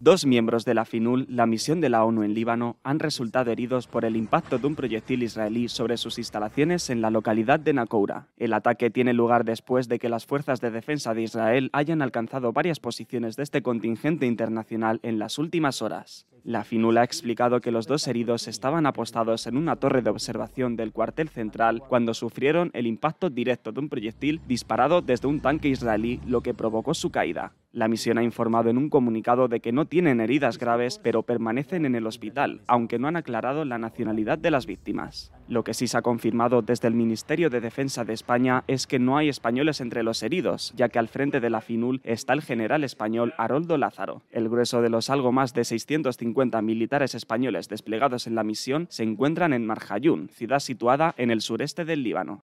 Dos miembros de la FINUL, la misión de la ONU en Líbano, han resultado heridos por el impacto de un proyectil israelí sobre sus instalaciones en la localidad de Nakoura. El ataque tiene lugar después de que las fuerzas de defensa de Israel hayan alcanzado varias posiciones de este contingente internacional en las últimas horas. La FINUL ha explicado que los dos heridos estaban apostados en una torre de observación del cuartel central cuando sufrieron el impacto directo de un proyectil disparado desde un tanque israelí, lo que provocó su caída. La misión ha informado en un comunicado de que no tienen heridas graves, pero permanecen en el hospital, aunque no han aclarado la nacionalidad de las víctimas. Lo que sí se ha confirmado desde el Ministerio de Defensa de España es que no hay españoles entre los heridos, ya que al frente de la FINUL está el general español Haroldo Lázaro. El grueso de los algo más de 650 militares españoles desplegados en la misión se encuentran en Marjayún, ciudad situada en el sureste del Líbano.